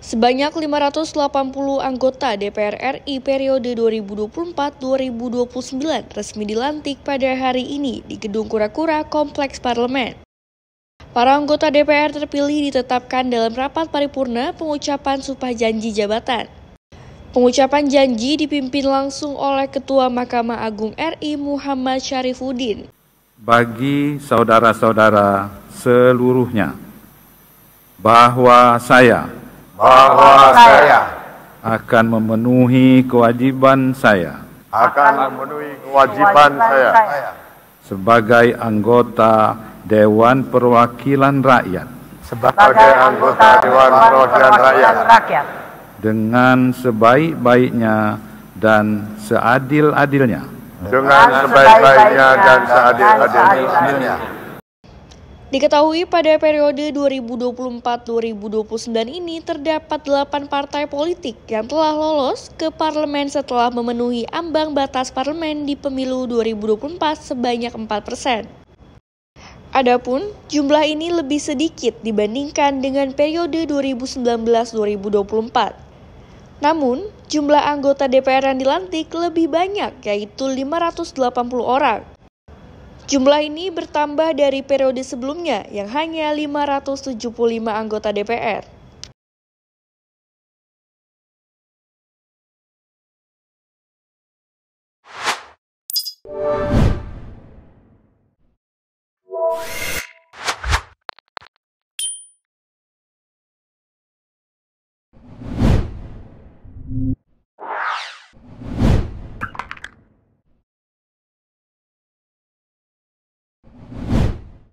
Sebanyak 580 anggota DPR RI periode 2024-2029 resmi dilantik pada hari ini di Gedung Kura-Kura Kompleks Parlemen. Para anggota DPR terpilih ditetapkan dalam rapat paripurna pengucapan sumpah janji jabatan. Pengucapan janji dipimpin langsung oleh Ketua Mahkamah Agung RI Muhammad Syarifuddin. Bagi saudara-saudara seluruhnya, bahwa saya bahwa saya akan memenuhi kewajiban saya akan memenuhi kewajiban saya sebagai anggota Dewan Perwakilan Rakyat sebagai anggota Dewan Perwakilan Rakyat dengan sebaik-baiknya dan seadil-adilnya dengan sebaik-baiknya dan seadil-adilnya Diketahui pada periode 2024-2029 ini terdapat 8 partai politik yang telah lolos ke parlemen setelah memenuhi ambang batas parlemen di pemilu 2024 sebanyak 4 persen. Adapun jumlah ini lebih sedikit dibandingkan dengan periode 2019-2024. Namun, jumlah anggota DPR yang dilantik lebih banyak yaitu 580 orang Jumlah ini bertambah dari periode sebelumnya yang hanya 575 anggota DPR.